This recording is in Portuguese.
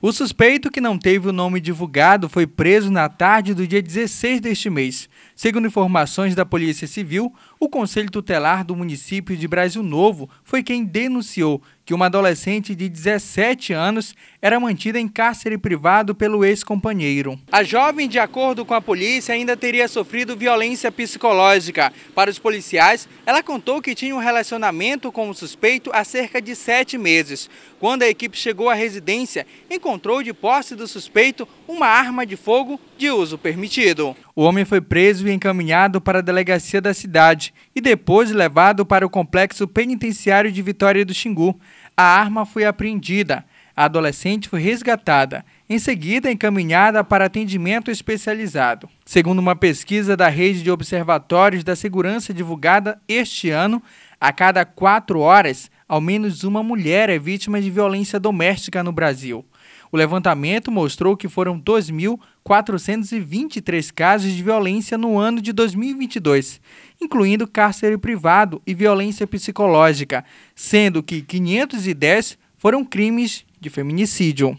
O suspeito, que não teve o nome divulgado, foi preso na tarde do dia 16 deste mês. Segundo informações da Polícia Civil, o Conselho Tutelar do município de Brasil Novo foi quem denunciou que uma adolescente de 17 anos era mantida em cárcere privado pelo ex-companheiro. A jovem, de acordo com a polícia, ainda teria sofrido violência psicológica. Para os policiais, ela contou que tinha um relacionamento com o suspeito há cerca de sete meses. Quando a equipe chegou à residência, encontrou de posse do suspeito uma arma de fogo de uso permitido. O homem foi preso e encaminhado para a delegacia da cidade e depois levado para o complexo penitenciário de Vitória do Xingu. A arma foi apreendida. A adolescente foi resgatada, em seguida encaminhada para atendimento especializado. Segundo uma pesquisa da Rede de Observatórios da Segurança divulgada este ano, a cada quatro horas, ao menos uma mulher é vítima de violência doméstica no Brasil. O levantamento mostrou que foram 2.423 casos de violência no ano de 2022, incluindo cárcere privado e violência psicológica, sendo que 510 foram crimes de feminicídio.